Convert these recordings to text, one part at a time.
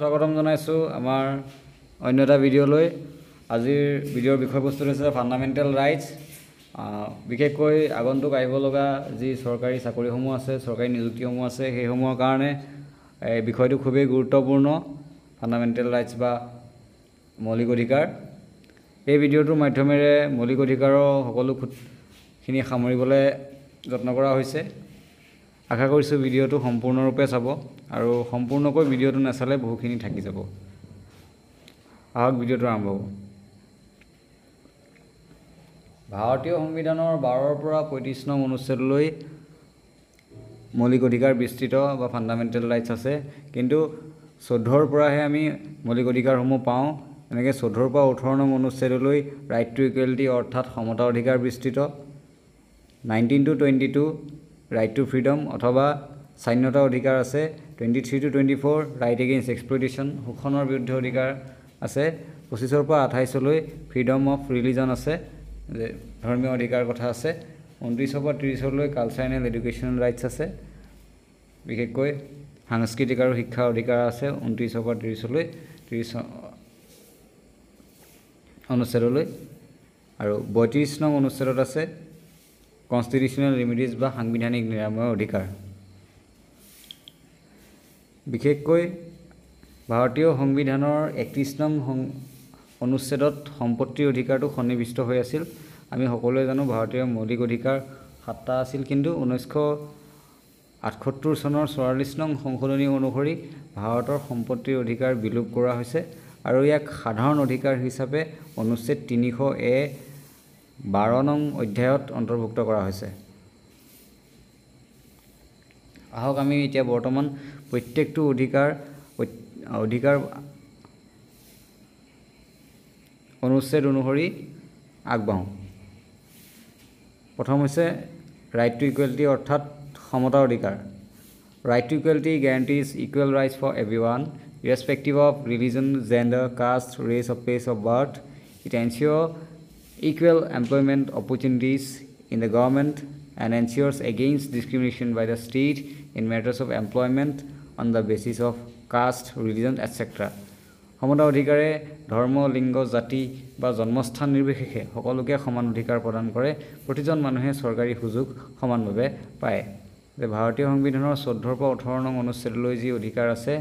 স্বাগতম জনাইছোঁ আমাৰ অন্য এটা ভিডিঅ'লৈ আজিৰ ভিডিঅ'ৰ বিষয়বস্তু হৈছে ফাণ্ডামেণ্টেল ৰাইটছ বিশেষকৈ আগন্তুক আহিব লগা যি চৰকাৰী চাকৰিসমূহ আছে চৰকাৰী নিযুক্তিসমূহ আছে সেইসমূহৰ কাৰণে এই বিষয়টো খুবেই গুৰুত্বপূৰ্ণ ফাণ্ডামেণ্টেল ৰাইটছ বা মৌলিক অধিকাৰ এই ভিডিঅ'টোৰ মাধ্যমেৰে মৌলিক অধিকাৰৰ সকলোখিনি সামৰিবলৈ যত্ন কৰা হৈছে আশা কৰিছোঁ ভিডিঅ'টো সম্পূৰ্ণৰূপে চাব আৰু সম্পূৰ্ণকৈ ভিডিঅ'টো নাচালে বহুখিনি থাকি যাব আহক ভিডিঅ'টো আৰম্ভ হ'ব ভাৰতীয় সংবিধানৰ বাৰৰ পৰা পঁয়ত্ৰিছ নং অনুচ্ছেদলৈ মৌলিক অধিকাৰ বিস্তৃত বা ফাণ্ডামেণ্টেল ৰাইটছ আছে কিন্তু চৈধ্যৰ পৰাহে আমি মৌলিক অধিকাৰসমূহ পাওঁ এনেকৈ চৈধ্যৰ পৰা ওঠৰ নং অনুচ্ছেদলৈ ৰাইট টু ইকুৱেলিটি অৰ্থাৎ সমতা অধিকাৰ বিস্তৃত nineteen to twenty two right to freedom অথবা স্বাধীনতাৰ অধিকাৰ আছে twenty three to twenty four right against exploitation শোষণৰ বিৰুদ্ধে অধিকাৰ আছে পঁচিছৰ পৰা আঠাইছলৈ ফ্ৰীডম অফ ৰিলিজন আছে যে ধৰ্মীয় অধিকাৰ কথা আছে ঊনত্ৰিছৰ পৰা ত্ৰিছলৈ কালচাৰ এণ্ড এডুকেশ্যনেল ৰাইটছ আছে বিশেষকৈ সাংস্কৃতিক আৰু শিক্ষাৰ অধিকাৰ আছে ঊনত্ৰিছৰ পৰা ত্ৰিছলৈ ত্ৰিছ অনুচ্ছেদলৈ আৰু বত্ৰিছ নং অনুচ্ছেদত আছে কনষ্টিটিউচনেল ৰিমিডিজ বা সাংবিধানিক নিৰাময়ৰ অধিকাৰ বিশেষকৈ ভাৰতীয় সংবিধানৰ একত্ৰিছ নং সং অনুচ্ছেদত সম্পত্তিৰ অধিকাৰটো সন্নিৱিষ্ট হৈ আছিল আমি সকলোৱে জানো ভাৰতীয় মৌলিক অধিকাৰ সাতটা আছিল কিন্তু ঊনৈছশ আঠসত্তৰ চনৰ চৌৰাল্লিছ নং সংশোধনী অনুসৰি ভাৰতৰ সম্পত্তিৰ অধিকাৰ বিলোপ কৰা হৈছে আৰু ইয়াক সাধাৰণ অধিকাৰ হিচাপে অনুচ্ছেদ তিনিশ এ বাৰ নং অধ্যায়ত অন্তৰ্ভুক্ত কৰা হৈছে আহক আমি এতিয়া বৰ্তমান প্ৰত্যেকটো অধিকাৰ অধিকাৰ অনুচ্ছেদ অনুসৰি আগবাঢ়ো প্ৰথম হৈছে ৰাইট টু ইকুৱেলিটি অৰ্থাৎ সমতাৰ অধিকাৰ right to equality guarantees equal rights for everyone irrespective of religion gender caste race of place of birth it ensure' equal employment opportunities in the government and ensures against discrimination by the state in matters of employment on the basis of caste, religion, etc. সমতা অধিকাৰে ধৰ্ম লিংগ জাতি বা জন্মস্থান নিৰ্বিশেষে সকলোকে সমান অধিকাৰ প্ৰদান কৰে প্ৰতিজন মানুহে চৰকাৰী সুযোগ সমানভাৱে পায় যে ভাৰতীয় সংবিধানৰ চৈধ্যৰ পৰা ওঠৰ নং অনুচ্ছেদলৈ যি অধিকাৰ আছে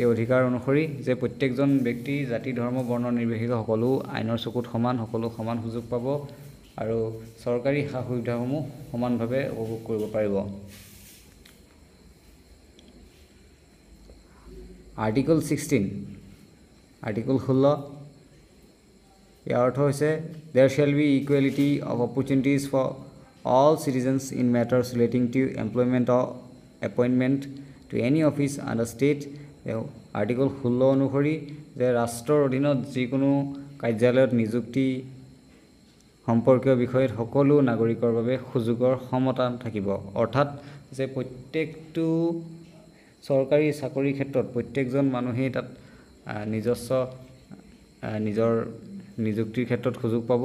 এই অধিকাৰ অনুসৰি যে প্ৰত্যেকজন ব্যক্তি জাতি ধৰ্ম বৰ্ণ নিৰ্বিশেষে সকলো আইনৰ চকুত সমান সকলো সমান সুযোগ পাব আৰু চৰকাৰী সা সুবিধাসমূহ সমানভাৱে উপভোগ কৰিব পাৰিব আৰ্টিকল ছিক্সটিন আৰ্টিকল ষোল্ল ইয়াৰ অৰ্থ হৈছে there shall be equality of opportunities for all citizens in matters relating to employment or' appointment to any office under state article ষোল্ল অনুসৰি যে ৰাষ্ট্ৰৰ অধীনত যিকোনো কাৰ্যালয়ত নিযুক্তি সম্পৰ্কীয় বিষয়ত সকলো নাগৰিকৰ বাবে সুযোগৰ সমতা থাকিব অৰ্থাৎ যে প্ৰত্যেকটো চৰকাৰী চাকৰিৰ ক্ষেত্ৰত প্ৰত্যেকজন মানুহেই তাত নিজস্ব নিজৰ নিযুক্তিৰ ক্ষেত্ৰত সুযোগ পাব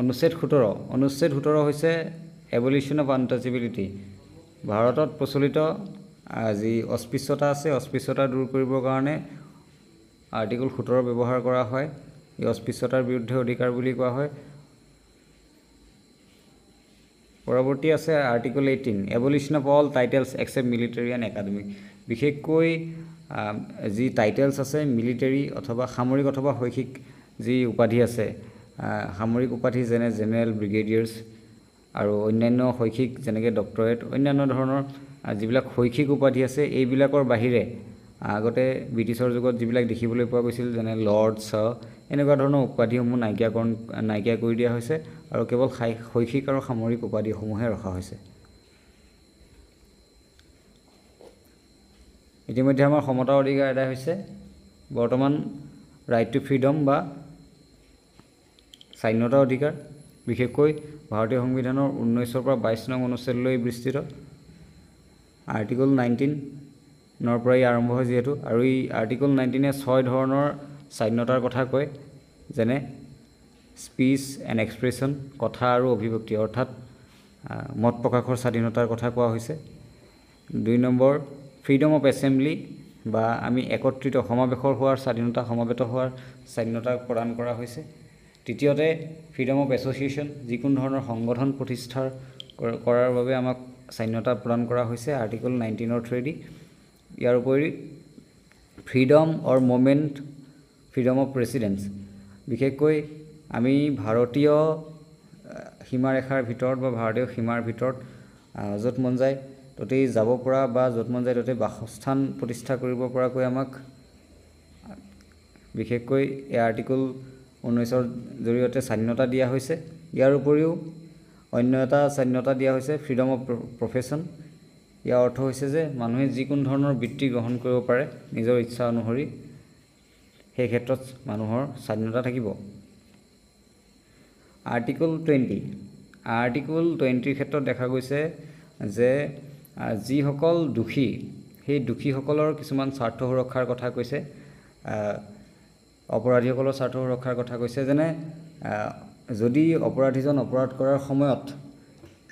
অনুচ্ছেদ সোতৰ অনুচ্ছেদ সোতৰ হৈছে এভলিউশ্যন অফ আনটাচিবিলিটি ভাৰতত প্ৰচলিত যি অস্পৃশ্যতা আছে অস্পৃশ্যতা দূৰ কৰিবৰ কাৰণে আৰ্টিকল সোতৰ ব্যৱহাৰ কৰা হয় ই অস্পৃশ্যতাৰ বিৰুদ্ধে অধিকাৰ বুলি কোৱা হয় পৰৱৰ্তী আছে article eighteen abolition of all titles except military and academic বিশেষকৈ যি টাইটেলছ আছে মিলিটেৰী অথবা সামৰিক অথবা শৈক্ষিক যি উপাধি আছে সামৰিক উপাধি যেনে জেনেৰেল ব্ৰিগেডিয়াৰ্ছ আৰু অন্যান্য শৈক্ষিক যেনেকৈ ডক্টৰেট অন্যান্য ধৰণৰ যিবিলাক শৈক্ষিক উপাধি আছে এইবিলাকৰ বাহিৰে আগতে ব্ৰিটিছৰ যুগত যিবিলাক দেখিবলৈ পোৱা গৈছিল যেনে লৰ্ড ছ এনেকুৱা ধৰণৰ উপাধিসমূহ নাইকিয়াকৰণ নাইকিয়া কৰি দিয়া হৈছে আৰু কেৱল শৈক্ষিক আৰু সামৰিক উপাধিসমূহে ৰখা হৈছে ইতিমধ্যে আমাৰ সমতাৰ অধিকাৰ এটা হৈছে বৰ্তমান ৰাইট টু ফ্ৰীডম বা স্বাধীনতাৰ অধিকাৰ বিশেষকৈ ভাৰতীয় সংবিধানৰ ঊনৈছৰ পৰা বাইছ নং অনুচ্ছেদলৈ বিস্তৃত আৰ্টিকল নাইনটিনৰ পৰাই আৰম্ভ হয় যিহেতু আৰু এই আৰ্টিকল নাইনটিনে ছয় ধৰণৰ স্বাধীনতাৰ কথা কয় যেনে স্পীচ এণ্ড এক্সপ্ৰেশ্যন কথা আৰু অভিব্যক্তি অৰ্থাৎ মত প্ৰকাশৰ স্বাধীনতাৰ কথা কোৱা হৈছে দুই নম্বৰ ফ্ৰীডম অফ এছেম্বলি বা আমি একত্ৰিত সমাৱেশৰ হোৱাৰ স্বাধীনতা সমাবেত হোৱাৰ স্বাধীনতা প্ৰদান কৰা হৈছে তৃতীয়তে ফ্ৰীডম অফ এছ'চিয়েশ্যন যিকোনো ধৰণৰ সংগঠন প্ৰতিষ্ঠাৰ কৰাৰ বাবে আমাক স্বাধীনতা প্ৰদান কৰা হৈছে আৰ্টিকল নাইণ্টিনৰ থ্ৰুৱেদি ইয়াৰ উপৰি freedom of movement freedom of residence বিশেষকৈ আমি ভাৰতীয় সীমাৰেখাৰ ভিতৰত বা ভাৰতীয় সীমাৰ ভিতৰত য'ত মন যায় ত'তেই যাব পৰা বা য'ত মন যায় ত'তেই বাসস্থান প্ৰতিষ্ঠা কৰিব পৰাকৈ আমাক বিশেষকৈ এই আৰ্টিকল ঊনৈছৰ জৰিয়তে স্বাধীনতা দিয়া হৈছে ইয়াৰ উপৰিও অন্য এটা স্বাধীনতা দিয়া হৈছে ফ্ৰীডম অফ প্ৰফেশ্যন ইয়াৰ অৰ্থ হৈছে যে মানুহে যিকোনো ধৰণৰ বৃত্তি গ্ৰহণ কৰিব পাৰে নিজৰ ইচ্ছা অনুসৰি সেই ক্ষেত্ৰত মানুহৰ স্বাধীনতা থাকিব আৰ্টিকল টুৱেণ্টি আৰ্টিকল টুৱেণ্টিৰ ক্ষেত্ৰত দেখা গৈছে যে যিসকল দোষী সেই দোষীসকলৰ কিছুমান স্বাৰ্থ সুৰক্ষাৰ কথা কৈছে অপৰাধীসকলৰ স্বাৰ্থ সুৰক্ষাৰ কথা কৈছে যেনে যদি অপৰাধীজন অপৰাধ কৰাৰ সময়ত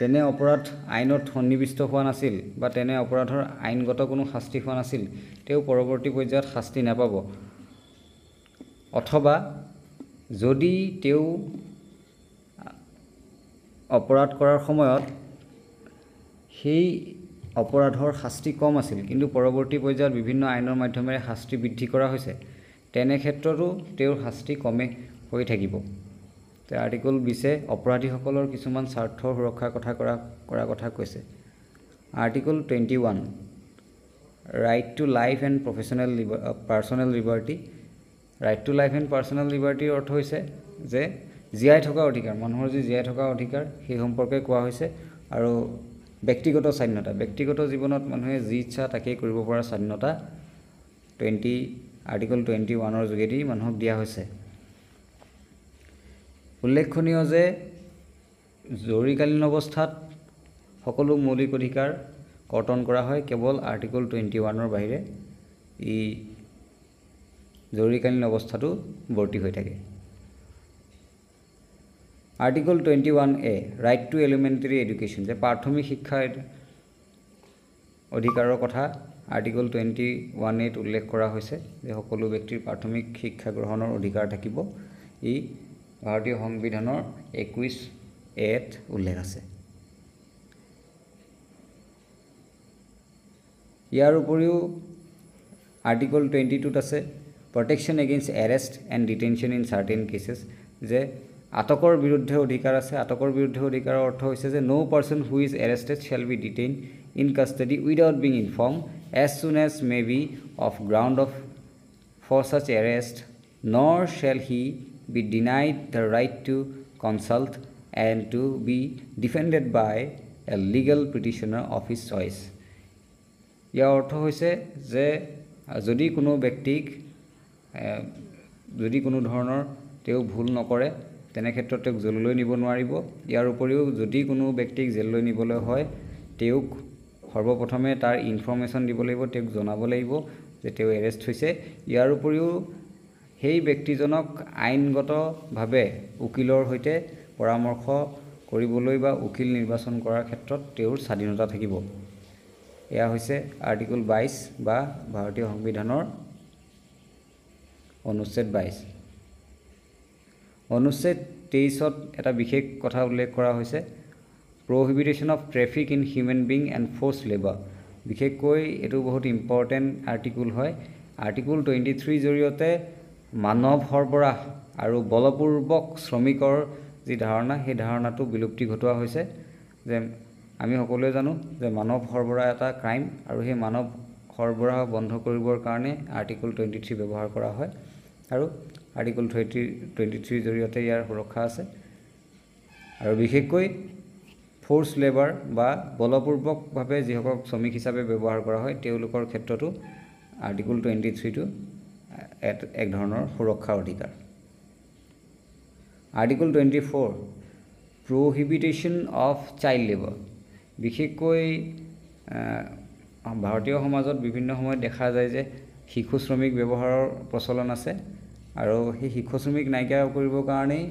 তেনে অপৰাধ আইনত সন্নিৱিষ্ট হোৱা নাছিল বা তেনে অপৰাধৰ আইনগত কোনো শাস্তি হোৱা নাছিল তেওঁ পৰৱৰ্তী পৰ্যায়ত শাস্তি নাপাব অথবা যদি তেওঁ অপৰাধ কৰাৰ সময়ত সেই অপৰাধৰ শাস্তি কম আছিল কিন্তু পৰৱৰ্তী পৰ্যায়ত বিভিন্ন আইনৰ মাধ্যমেৰে শাস্তি বৃদ্ধি কৰা হৈছে তেনে ক্ষেত্ৰতো তেওঁৰ শাস্তি কমে হৈ থাকিব আৰ্টিকল বিছে অপৰাধীসকলৰ কিছুমান স্বাৰ্থ সুৰক্ষাৰ কথা কৰা কৰাৰ কথা কৈছে article twenty one right to life and professional liberty personal liberty right to life and personal লিবাৰ্টিৰ অৰ্থ হৈছে যে জীয়াই থকা অধিকাৰ মানুহৰ যি জীয়াই থকা অধিকাৰ সেই সম্পৰ্কে কোৱা হৈছে আৰু ব্যক্তিগত স্বাধীনতা ব্যক্তিগত জীৱনত মানুহে যি ইচ্ছা তাকেই কৰিব পৰা স্বাধীনতা টুৱেণ্টি আৰ্টিকল টুৱেণ্টি ওৱানৰ যোগেদি মানুহক দিয়া হৈছে উল্লেখনীয় যে জৰুৰীকালীন অৱস্থাত সকলো মৌলিক অধিকাৰ কৰ্তন কৰা হয় কেৱল আৰ্টিকল টুৱেণ্টি ওৱানৰ বাহিৰে ই জৰুৰীকালীন অৱস্থাটো বৰ্তি হৈ থাকে article twenty one A right to elementary education যে প্ৰাথমিক শিক্ষাৰ অধিকাৰৰ কথা আৰ্টিকল টুৱেণ্টি ওৱান এইট উল্লেখ কৰা হৈছে যে সকলো ব্যক্তিৰ প্ৰাথমিক শিক্ষা গ্ৰহণৰ অধিকাৰ থাকিব ই ভাৰতীয় সংবিধানৰ একৈছ এত উল্লেখ আছে ইয়াৰ উপৰিও আৰ্টিকল টুৱেণ্টি টুত আছে protection against arrest and detention in certain cases যে আটকৰ বিৰুদ্ধে অধিকাৰ আছে আটকৰ বিৰুদ্ধে অধিকাৰৰ অৰ্থ হৈছে যে no' person who's arrested shall be detain in custody without being inform as soon as may be of ground of for such arrest nor shall he be denied the right to consult and to be defended by a legal petitioner of his choice ইয়াৰ অৰ্থ হৈছে যে যদি কোনো ব্যক্তিক যদি কোনো ধৰণৰ তেওঁ ভুল নকৰে তেনে ক্ষেত্ৰত তেওঁক জেললৈ নিব নোৱাৰিব ইয়াৰ উপৰিও যদি কোনো ব্যক্তিক জেললৈ নিবলৈ হয় তেওঁক সৰ্বপ্ৰথমে তাৰ ইনফৰ্মেশ্যন দিব লাগিব তেওঁক জনাব লাগিব যে তেওঁ এৰেষ্ট হৈছে ইয়াৰ উপৰিও সেই ব্যক্তিজনক আইনগতভাৱে উকিলৰ সৈতে পৰামৰ্শ কৰিবলৈ বা উকিল নিৰ্বাচন কৰাৰ ক্ষেত্ৰত তেওঁৰ স্বাধীনতা থাকিব এয়া হৈছে আৰ্টিকল বাইছ বা ভাৰতীয় সংবিধানৰ অনুচ্ছেদ বাইছ অনুচ্ছেদ তেইছত এটা বিশেষ কথা উল্লেখ কৰা হৈছে prohibition of traffic in human being and forced labour বিশেষকৈ এইটো বহুত ইম্পৰ্টেণ্ট আৰ্টিকুল হয় আৰ্টিকুল টুৱেণ্টি থ্ৰীৰ জৰিয়তে মানৱ সৰবৰাহ আৰু বলপূৰ্বক শ্ৰমিকৰ যি ধাৰণা সেই ধাৰণাটো বিলুপ্তি ঘটোৱা হৈছে যে আমি সকলোৱে জানো যে মানৱ সৰবৰাহ এটা ক্ৰাইম আৰু সেই মানৱ সৰবৰাহ বন্ধ কৰিবৰ কাৰণে আৰ্টিকুল টুৱেণ্টি থ্ৰী ব্যৱহাৰ কৰা হয় আৰু আৰ্টিকুল থাৰ্টি টুৱেণ্টি থ্ৰীৰ জৰিয়তে ইয়াৰ সুৰক্ষা আছে আৰু বিশেষকৈ ফ'ৰ্চ লেবাৰ বা বলপূৰ্বকভাৱে যিসকল শ্ৰমিক হিচাপে ব্যৱহাৰ কৰা হয় তেওঁলোকৰ ক্ষেত্ৰতো আৰ্টিকল টুৱেণ্টি থ্ৰীটো এক ধৰণৰ সুৰক্ষাৰ অধিকাৰ article twenty four prohibition of child labour বিশেষকৈ ভাৰতীয় সমাজত বিভিন্ন সময়ত দেখা যায় যে শিশু শ্ৰমিক ব্যৱহাৰৰ প্ৰচলন আছে আৰু সেই শিশু শ্ৰমিক নাইকিয়া কৰিবৰ কাৰণেই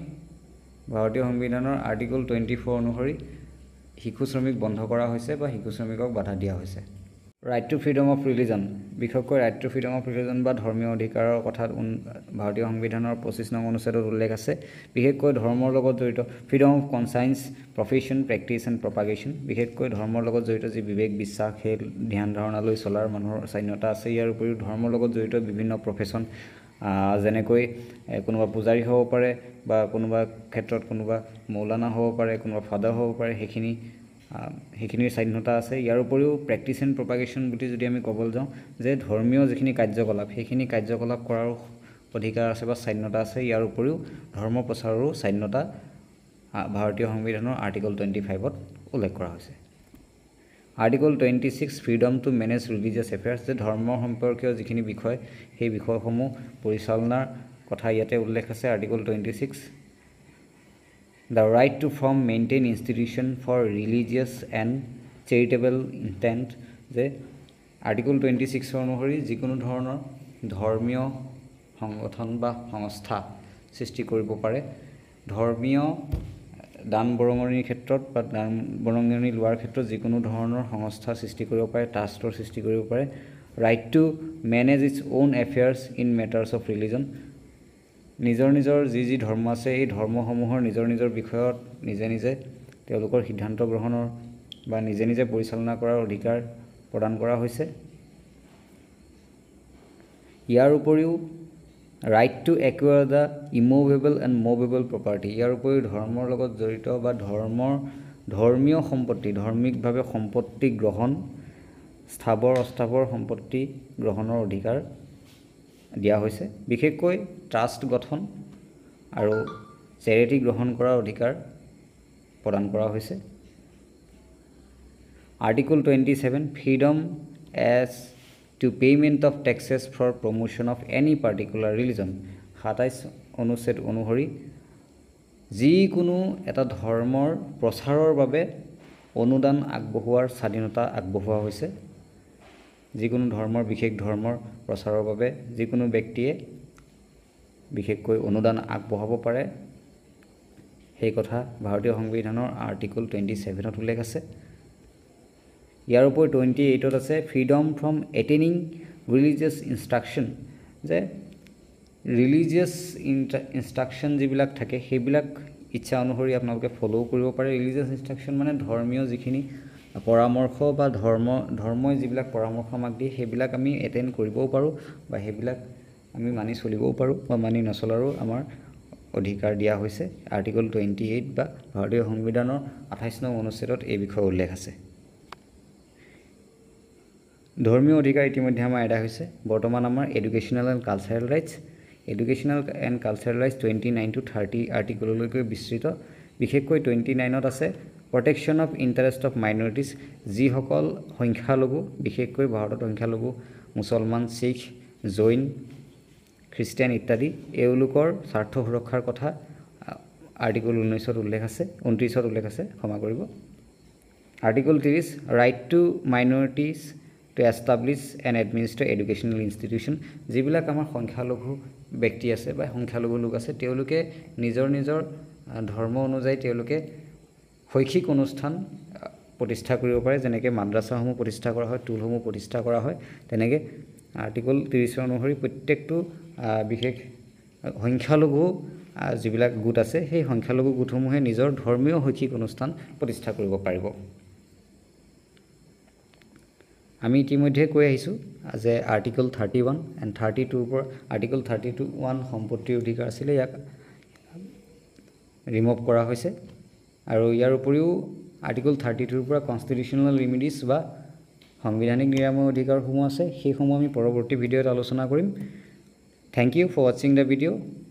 ভাৰতীয় সংবিধানৰ আৰ্টিকল টুৱেণ্টি ফ'ৰ অনুসৰি শিশু শ্ৰমিক বন্ধ কৰা হৈছে বা শিশু শ্ৰমিকক বাধা দিয়া হৈছে right to freedom of religion বিশেষকৈ right to freedom of religion বা ধৰ্মীয় অধিকাৰৰ কথাত ভাৰতীয় সংবিধানৰ পঁচিছ নং অনুচ্ছেদত উল্লেখ আছে বিশেষকৈ ধৰ্মৰ লগত জড়িত freedom of conscience profession practice and propagation বিশেষকৈ ধৰ্মৰ লগত জড়িত যি বিবেক বিশ্বাস সেই ধ্যান ধাৰণালৈ চলাৰ মানুহৰ স্বাধীনতা আছে ইয়াৰ উপৰিও ধৰ্মৰ লগত জড়িত বিভিন্ন প্ৰফেশ্যন যেনেকৈ কোনোবা পূজাৰী হ'ব পাৰে বা কোনোবা ক্ষেত্ৰত কোনোবা মৌলানা হ'ব পাৰে কোনোবা ফাদাৰ হ'ব পাৰে সেইখিনি সেইখিনিৰ স্বাধীনতা আছে ইয়াৰ উপৰিও প্ৰেক্টিচ এণ্ড প্ৰপাগেশ্যন বুলি যদি আমি ক'বলৈ যাওঁ যে ধৰ্মীয় যিখিনি কাৰ্যকলাপ সেইখিনি কাৰ্যকলাপ কৰাৰো অধিকাৰ আছে বা স্বাধীনতা আছে ইয়াৰ উপৰিও ধৰ্ম প্ৰচাৰৰো স্বাধীনতা ভাৰতীয় সংবিধানৰ আৰ্টিকল টুৱেণ্টি ফাইভত উল্লেখ কৰা হৈছে article twenty six freedom to manage religious affairs যে ধৰ্ম সম্পৰ্কীয় যিখিনি বিষয় সেই বিষয়সমূহ পৰিচালনাৰ কথা ইয়াতে উল্লেখ আছে article twenty six the right to form maintain institution for religious and charitable intent যে আৰ্টিকল টুৱেণ্টি ছিক্সৰ অনুসৰি যিকোনো ধৰণৰ ধৰ্মীয় সংগঠন বা সংস্থা সৃষ্টি কৰিব পাৰে ধৰ্মীয় দান বৰঙণিৰ ক্ষেত্ৰত বা দান বৰঙণি লোৱাৰ ক্ষেত্ৰত যিকোনো ধৰণৰ সংস্থা সৃষ্টি কৰিব পাৰে ট্ৰাষ্টৰ সৃষ্টি কৰিব পাৰে right to manage its own affairs in matters of religion নিজৰ নিজৰ যি যি ধৰ্ম আছে এই ধৰ্মসমূহৰ নিজৰ নিজৰ বিষয়ত নিজে নিজে তেওঁলোকৰ সিদ্ধান্ত গ্ৰহণৰ বা নিজে নিজে পৰিচালনা কৰাৰ অধিকাৰ প্ৰদান কৰা হৈছে ইয়াৰ উপৰিও right to acquire the immovable and movable property ইয়াৰ উপৰিও ধৰ্মৰ লগত জড়িত বা ধৰ্মৰ ধৰ্মীয় সম্পত্তি ধাৰ্মিকভাৱে সম্পত্তি গ্ৰহণ স্থাৱৰ অস্থাৱৰ সম্পত্তি গ্ৰহণৰ অধিকাৰ দিয়া হৈছে বিশেষকৈ ট্ৰাষ্ট গঠন আৰু চেৰিটি গ্ৰহণ কৰাৰ অধিকাৰ প্ৰদান কৰা হৈছে article twenty seven freedom as to payment of taxes for promotion of any particular religion সাতাইছ অনুচ্ছেদ অনুসৰি যিকোনো এটা ধৰ্মৰ প্ৰচাৰৰ বাবে অনুদান আগবঢ়োৱাৰ স্বাধীনতা আগবঢ়োৱা হৈছে যিকোনো ধৰ্মৰ বিশেষ ধৰ্মৰ প্ৰচাৰৰ বাবে যিকোনো ব্যক্তিয়ে বিশেষকৈ অনুদান আগবঢ়াব পাৰে সেই কথা ভাৰতীয় সংবিধানৰ আৰ্টিকল টুৱেণ্টি ছেভেনত উল্লেখ আছে ইয়াৰ উপৰি টুৱেণ্টি এইটত আছে ফ্ৰীডম ফ্ৰম এটেনিং ৰিলিজিয়াছ ইনষ্ট্ৰাকশ্যন যে ৰিলিজিয়াছ ইনষ্ট্ৰাকশ্যন যিবিলাক থাকে সেইবিলাক ইচ্ছা অনুসৰি আপোনালোকে ফ'ল' কৰিব পাৰে ৰিলিজিয়াছ ইনষ্ট্ৰাকশ্যন মানে ধৰ্মীয় যিখিনি পৰামৰ্শ বা ধৰ্ম ধৰ্মই যিবিলাক পৰামৰ্শ আমাক দিয়ে সেইবিলাক আমি এটেন কৰিবও পাৰোঁ বা সেইবিলাক আমি মানি চলিবও পাৰোঁ বা মানি নচলাৰো আমাৰ অধিকাৰ দিয়া হৈছে আৰ্টিকল টুৱেণ্টি এইট বা ভাৰতীয় সংবিধানৰ আঠাইছ নং অনুচ্ছেদত এই বিষয়ে উল্লেখ আছে ধৰ্মীয় অধিকাৰ ইতিমধ্যে আমাৰ আদায় হৈছে বৰ্তমান আমাৰ educational and cultural rights educational and cultural rights twenty nine to thirty আৰ্টিকললৈকে বিস্তৃত বিশেষকৈ টুৱেণ্টি নাইনত আছে protection of interest of minorities যিসকল সংখ্যালঘু বিশেষকৈ ভাৰতত সংখ্যালঘু মুছলমান শিখ জৈন খ্ৰীষ্টিয়ান ইত্যাদি এওঁলোকৰ স্বাৰ্থ সুৰক্ষাৰ কথা আৰ্টিকল ঊনৈছত উল্লেখ আছে ঊনত্ৰিছত উল্লেখ আছে ক্ষমা কৰিব আৰ্টিকল ত্ৰিছ right to minorities to establish and administrate educational institution যিবিলাক আমাৰ সংখ্যালঘু ব্যক্তি আছে বা সংখ্যালঘু লোক আছে তেওঁলোকে নিজৰ নিজৰ ধৰ্ম অনুযায়ী তেওঁলোকে শৈক্ষিক অনুষ্ঠান প্ৰতিষ্ঠা কৰিব পাৰে যেনেকৈ মাদ্ৰাছাসমূহ প্ৰতিষ্ঠা কৰা হয় টুলসমূহ প্ৰতিষ্ঠা কৰা হয় তেনেকৈ আৰ্টিকল ত্ৰিছ অনুসৰি প্ৰত্যেকটো বিশেষ সংখ্যালঘু যিবিলাক গোট আছে সেই সংখ্যালঘু গোটসমূহে নিজৰ ধৰ্মীয় শৈক্ষিক অনুষ্ঠান প্ৰতিষ্ঠা কৰিব পাৰিব আমি ইতিমধ্যে কৈ আহিছোঁ যে article thirty one and thirty টুৰ পৰা আৰ্টিকল থাৰ্টি টু ওৱান সম্পত্তিৰ অধিকাৰ আছিলে ইয়াক ৰিমভ কৰা হৈছে আৰু ইয়াৰ উপৰিও আৰ্টিকল থাৰ্টি টুৰ পৰা কনষ্টিটিউচনেল ৰিমিডিজ বা সাংবিধানিক নিৰাময় অধিকাৰসমূহ আছে সেইসমূহ আমি পৰৱৰ্তী ভিডিঅ'ত আলোচনা কৰিম থেংক ইউ ফৰ ৱাচিং দ্য ভিডিঅ'